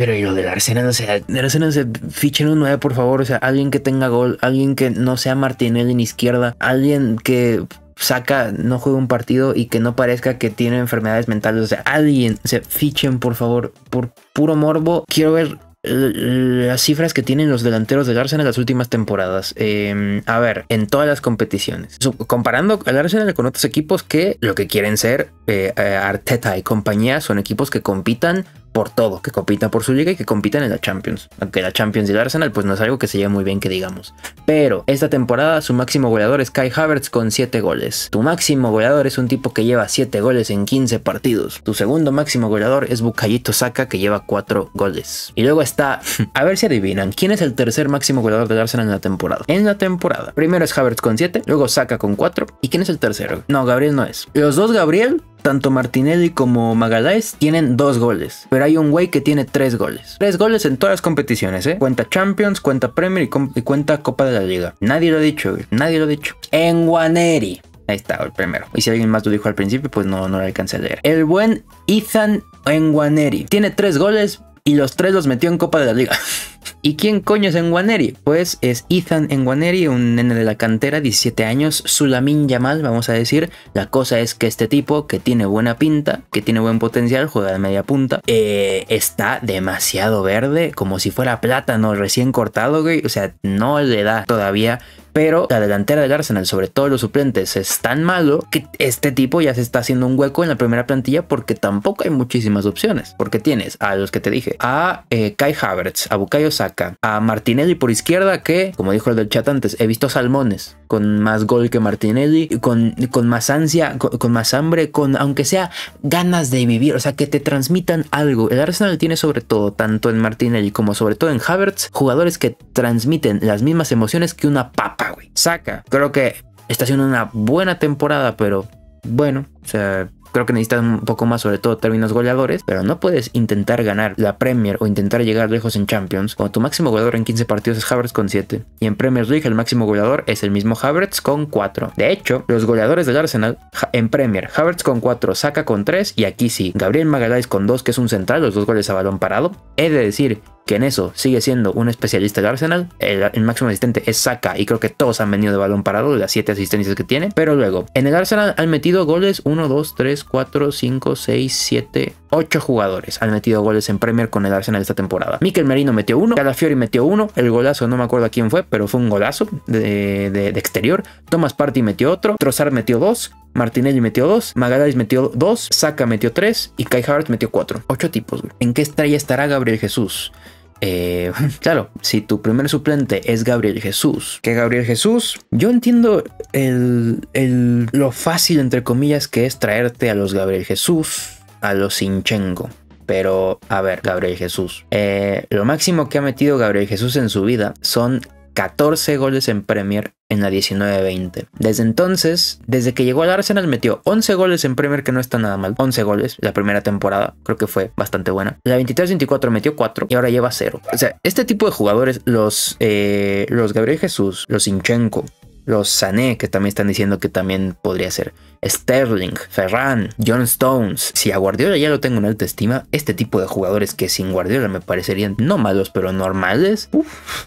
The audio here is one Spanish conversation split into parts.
Pero y lo del Arsenal, o sea, de Arsenal, se fichen un 9, por favor. O sea, alguien que tenga gol, alguien que no sea Martinelli en izquierda, alguien que saca, no juega un partido y que no parezca que tiene enfermedades mentales. O sea, alguien, se fichen, por favor, por puro morbo. Quiero ver eh, las cifras que tienen los delanteros de Arsenal las últimas temporadas. Em, a ver, en todas las competiciones. Comparando al Arsenal con otros equipos que lo que quieren ser eh, eh, Arteta y compañía son equipos que compitan por todo, que compitan por su liga y que compitan en la Champions. Aunque la Champions y el Arsenal pues no es algo que se lleve muy bien que digamos. Pero esta temporada su máximo goleador es Kai Havertz con 7 goles. Tu máximo goleador es un tipo que lleva 7 goles en 15 partidos. Tu segundo máximo goleador es Bukayito Saka que lleva 4 goles. Y luego está, a ver si adivinan, ¿quién es el tercer máximo goleador del Arsenal en la temporada? En la temporada. Primero es Havertz con 7, luego Saka con 4. ¿Y quién es el tercero? No, Gabriel no es. Los dos Gabriel tanto Martinelli como Magalhães tienen dos goles, pero hay un güey que tiene tres goles. Tres goles en todas las competiciones, ¿eh? Cuenta Champions, cuenta Premier y, cuenta Copa de la Liga. Nadie lo ha dicho, güey. Nadie lo ha dicho. En Ahí está, el primero. Y si alguien más lo dijo al principio, pues no, no lo alcancé a leer. El buen Ethan Enguaneri. Tiene tres goles y los tres los metió en Copa de la Liga. ¿Y quién coño es Enguaneri? Pues es Ethan Enguaneri, un nene de la cantera, 17 años, Sulamin Yamal, vamos a decir. La cosa es que este tipo, que tiene buena pinta, que tiene buen potencial, juega de media punta, eh, está demasiado verde, como si fuera plátano recién cortado, güey. O sea, no le da todavía pero la delantera del Arsenal, sobre todo los suplentes, es tan malo que este tipo ya se está haciendo un hueco en la primera plantilla porque tampoco hay muchísimas opciones. Porque tienes a los que te dije, a eh, Kai Havertz, a Bukayo Saka, a Martinelli por izquierda que, como dijo el del chat antes, he visto salmones con más gol que Martinelli, con, con más ansia, con, con, más hambre, con aunque sea ganas de vivir, o sea, que te transmitan algo. El Arsenal tiene sobre todo, tanto en Martinelli como sobre todo en Havertz, jugadores que transmiten las mismas emociones que una papa, güey. Saca, creo que está haciendo una buena temporada, pero bueno, o sea, Creo que necesitas un poco más, sobre todo términos goleadores, pero no puedes intentar ganar la Premier o intentar llegar lejos en Champions cuando tu máximo goleador en 15 partidos es Havertz con 7. Y en Premier League el máximo goleador es el mismo Havertz con 4. De hecho, los goleadores del Arsenal en Premier, Havertz con 4, Saka con 3 y aquí sí, Gabriel Magalhães con 2, que es un central, los dos goles a balón parado. He de decir que en eso sigue siendo un especialista del Arsenal. El, máximo asistente es Saka y creo que todos han venido de balón parado, las 7 asistencias que tiene. Pero luego, en el Arsenal han metido goles 1, 2, 3, 4, 5, 6, 7, 8 jugadores han metido goles en Premier con el Arsenal esta temporada. Mikel Merino metió uno, Calafiori metió uno, el golazo no me acuerdo a quién fue, pero fue un golazo de, exterior. Thomas Party metió otro, Trossard metió dos, Martinelli metió 2, Magalhães metió 2, Saka metió 3 y Kai Hart metió 4. Ocho tipos, ¿En qué estrella estará Gabriel Jesús? Eh, claro, si tu primer suplente es Gabriel Jesús, que Gabriel Jesús, yo entiendo lo fácil, entre comillas, que es traerte a los Gabriel Jesús, a los sinchengo, Pero, a ver, Gabriel Jesús. Eh, lo máximo que ha metido Gabriel Jesús en su vida son 14 goles en Premier en la 19-20. Desde entonces, desde que llegó al Arsenal metió 11 goles en Premier, que no está nada mal. 11 goles la primera temporada, creo que fue bastante buena. La 23-24 metió 4 y ahora lleva 0. O sea, este tipo de jugadores, los, eh, los Gabriel Jesús, los Inchenko, los Sané, que también están diciendo que también podría ser. Sterling, Ferran, John Stones. Si a Guardiola ya lo tengo en alta estima, este tipo de jugadores que sin Guardiola me parecerían no malos, pero normales. Uf,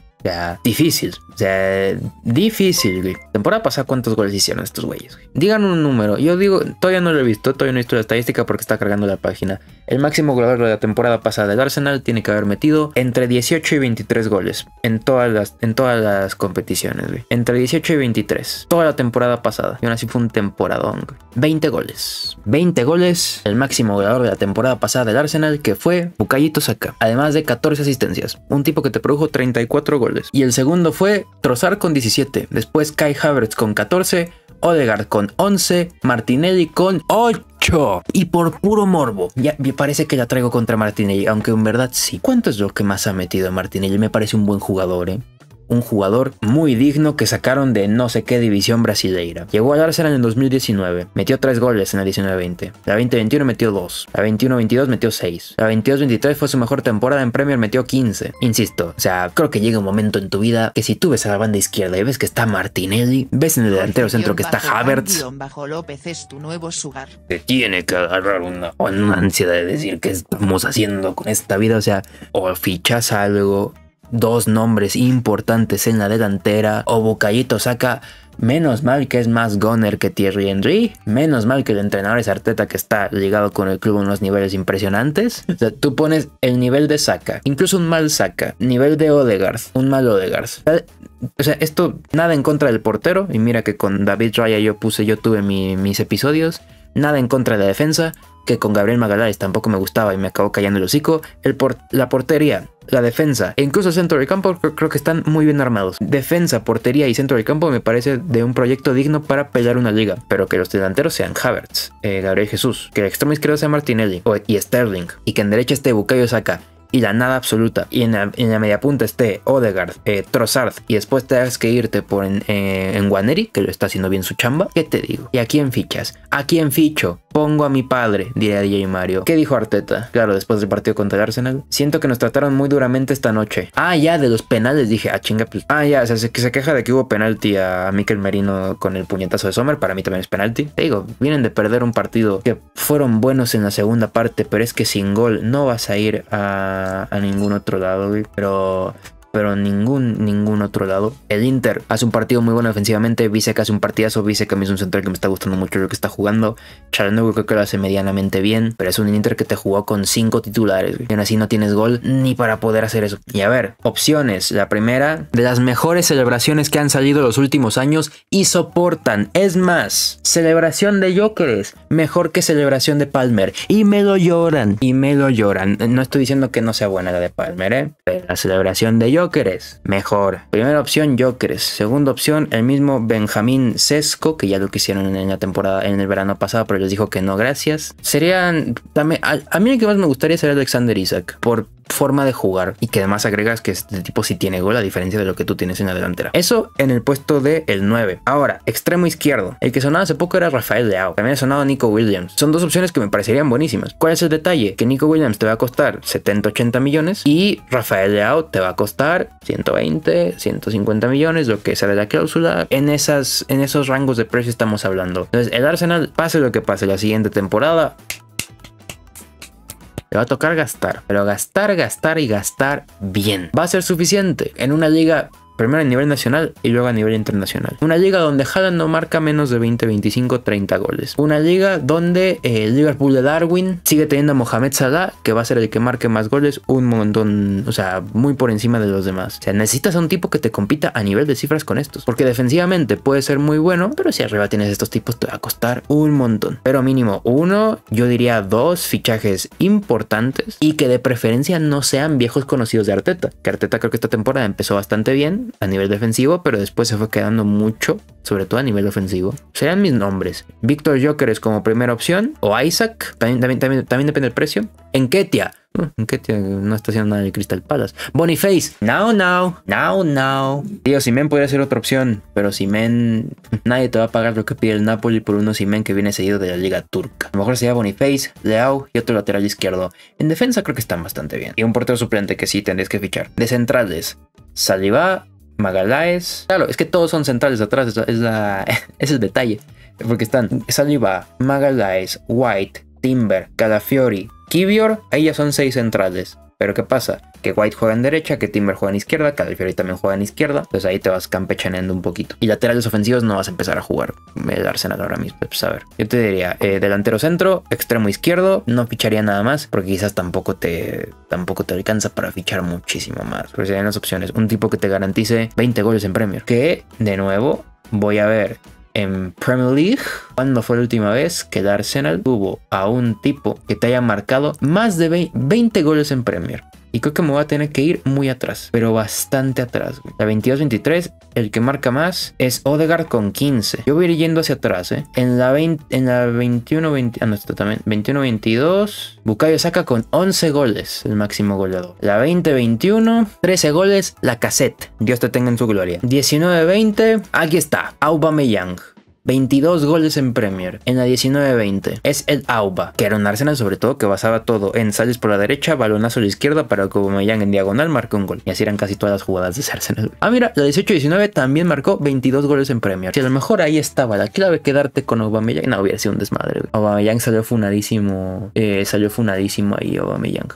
difícil. O sea, difícil, güey. Temporada pasada, ¿cuántos goles hicieron estos güeyes, Digan un número. Yo digo, todavía no lo he visto, todavía no he visto la estadística porque está cargando la página. El máximo goleador de la temporada pasada del Arsenal tiene que haber metido entre 18 y 23 goles en todas las, en todas las competiciones, güey. Entre 18 y 23. Toda la temporada pasada. Y aún así fue un temporadón, 20 goles. 20 goles. El máximo goleador de la temporada pasada del Arsenal que fue Bukayo Saka. Además de 14 asistencias. Un tipo que te produjo 34 goles. Y el segundo fue Trozar con 17, después Kai Havertz con 14, Odegaard con 11, Martinelli con 8. Y por puro morbo, ya me parece que la traigo contra Martinelli, aunque en verdad sí. ¿Cuánto es lo que más ha metido Martinelli? Me parece un buen jugador, ¿eh? un jugador muy digno que sacaron de no sé qué división brasileira. Llegó al Arsenal en el 2019, metió tres goles en la 19-20, la 20-21 metió 2, la 21-22 metió 6, la 22-23 fue su mejor temporada en Premier, metió 15. Insisto, o sea, creo que llega un momento en tu vida que si tú ves a la banda izquierda y ves que está Martinelli, ves en el delantero centro que está Havertz, bajo López es tu nuevo sugar. Te tiene que agarrar una, una ansiedad de decir qué estamos haciendo con esta vida, o sea, o fichas algo dos nombres importantes en la delantera. O Bocayito saca Menos mal que es más goner que Thierry Henry. Menos mal que el entrenador es Arteta que está ligado con el club en unos niveles impresionantes. O sea, tú pones el nivel de Saka, incluso un mal saca nivel de Odegaard, un mal Odegaard. O sea, esto nada en contra del portero. Y mira que con David Raya yo puse, yo tuve mis episodios. Nada en contra de la defensa que con Gabriel Magalhães tampoco me gustaba y me acabó cayendo el hocico. El la portería, la defensa e incluso centro del campo creo que están muy bien armados. Defensa, portería y centro del campo me parece de un proyecto digno para pelear una liga, pero que los delanteros sean Havertz, eh, Gabriel Jesús, que el extremo izquierdo sea Martinelli y Sterling, y que en derecha esté Bukayo Saka y la nada absoluta y en la, media punta esté Odegaard, eh, Trossard y después te tengas que irte por eh, en, Guaneri, que lo está haciendo bien su chamba, ¿qué te digo? ¿Y a quién fichas? ¿A quién ficho? Pongo a mi padre, diría DJ Mario. ¿Qué dijo Arteta? Claro, después del partido contra el Arsenal. Siento que nos trataron muy duramente esta noche. Ah, ya, de los penales dije, ah, chinga, pues, Ah, ya, o sea, se, queja de que hubo penalti a Mikel Merino con el puñetazo de Sommer. Para mí también es penalti. Te digo, vienen de perder un partido que fueron buenos en la segunda parte, pero es que sin gol no vas a ir a a, ningún otro lado, Pero pero ningún, ningún otro lado. El Inter hace un partido muy bueno defensivamente. Vice que hace un partidazo. Vice que a mí es un central que me está gustando mucho lo que está jugando. no creo que lo hace medianamente bien, pero es un Inter que te jugó con cinco titulares. Y aún así no tienes gol ni para poder hacer eso. Y a ver, opciones. La primera, de las mejores celebraciones que han salido los últimos años y soportan. Es más, celebración de Jokers. mejor que celebración de Palmer. Y me lo lloran. Y me lo lloran. No estoy diciendo que no sea buena la de Palmer, ¿eh? Pero la celebración de Jokers querés, Mejor. Primera opción, querés. Segunda opción, el mismo Benjamín Sesco, que ya lo quisieron en la temporada, en el verano pasado, pero les dijo que no, gracias. Serían. También, a, mí el que más me gustaría sería Alexander Isaac, por forma de jugar y que además agregas que este tipo Si tiene gol a diferencia de lo que tú tienes en la delantera. Eso en el puesto de el 9. Ahora, extremo izquierdo. El que sonaba hace poco era Rafael Leao. También ha sonado Nico Williams. Son dos opciones que me parecerían buenísimas. ¿Cuál es el detalle? Que Nico Williams te va a costar 70, 80 millones y Rafael Leao te va a costar 120, 150 millones, lo que sale la cláusula. En, esas, en esos rangos de precio estamos hablando. Entonces, el Arsenal, pase lo que pase la siguiente temporada, le va a tocar gastar, pero gastar, gastar y gastar bien. ¿Va a ser suficiente? En una liga primero a nivel nacional y luego a nivel internacional. Una liga donde Haaland no marca menos de 20, 25, 30 goles. Una liga donde el eh, Liverpool de Darwin sigue teniendo a Mohamed Salah, que va a ser el que marque más goles, un montón, o sea, muy por encima de los demás. O sea, necesitas a un tipo que te compita a nivel de cifras con estos, porque defensivamente puede ser muy bueno, pero si arriba tienes estos tipos te va a costar un montón. Pero mínimo uno, yo diría dos fichajes importantes y que de preferencia no sean viejos conocidos de Arteta, que Arteta creo que esta temporada empezó bastante bien, a nivel defensivo, pero después se fue quedando mucho, sobre todo a nivel ofensivo. Serán mis nombres. Víctor es como primera opción, o Isaac, también, también, también, depende del precio. Enketia. En uh, Enketia no está haciendo nada el Crystal Palace. Boniface. Now, now. Now, now. Tío, Simen podría ser otra opción. Pero Simen. Nadie te va a pagar lo que pide el Napoli por uno Simen que viene seguido de la Liga Turca. A lo mejor sería Boniface, Leao y otro lateral izquierdo. En defensa creo que están bastante bien. Y un portero suplente que sí tendrías que fichar. De centrales. saliva Magalaes Claro, es que todos son centrales atrás, es, es, es el detalle. Porque están Saliva Magalaes White, Timber, Calafiori, Kivior, ahí ya son seis centrales. Pero ¿qué pasa? Que White juega en derecha, que Timber juega en izquierda, que Alfieri también juega en izquierda. Entonces pues ahí te vas campechaneando un poquito. Y laterales ofensivos no vas a empezar a jugar el eh, Arsenal ahora mismo. Pues a ver, yo te diría eh, delantero centro, extremo izquierdo. No ficharía nada más porque quizás tampoco te, tampoco te alcanza para fichar muchísimo más. Pero hay las opciones. Un tipo que te garantice 20 goles en Premier. Que, de nuevo, voy a ver en Premier League. ¿Cuándo fue la última vez que el Arsenal tuvo a un tipo que te haya marcado más de 20 goles en Premier? Y creo que me voy a tener que ir muy atrás, pero bastante atrás. La 22-23, el que marca más es Odegaard con 15. Yo voy a ir yendo hacia atrás, ¿eh? En la, 21-20, ah, también. 21-22, Bukayo saca con 11 goles, el máximo goleador. La 20-21, 13 goles, la cassette. Dios te tenga en su gloria. 19-20, aquí está, Aubameyang. 22 goles en Premier, en la 19-20. Es el Auba, que era un Arsenal sobre todo que basaba todo en sales por la derecha, balonazo a la izquierda para que Aubameyang en diagonal marque un gol. Y así eran casi todas las jugadas de Arsenal. Ah, mira, la 18-19 también marcó 22 goles en Premier. Si a lo mejor ahí estaba la clave quedarte con Aubameyang, no hubiera sido un desmadre. Aubameyang salió funadísimo, eh, salió funadísimo ahí Aubameyang.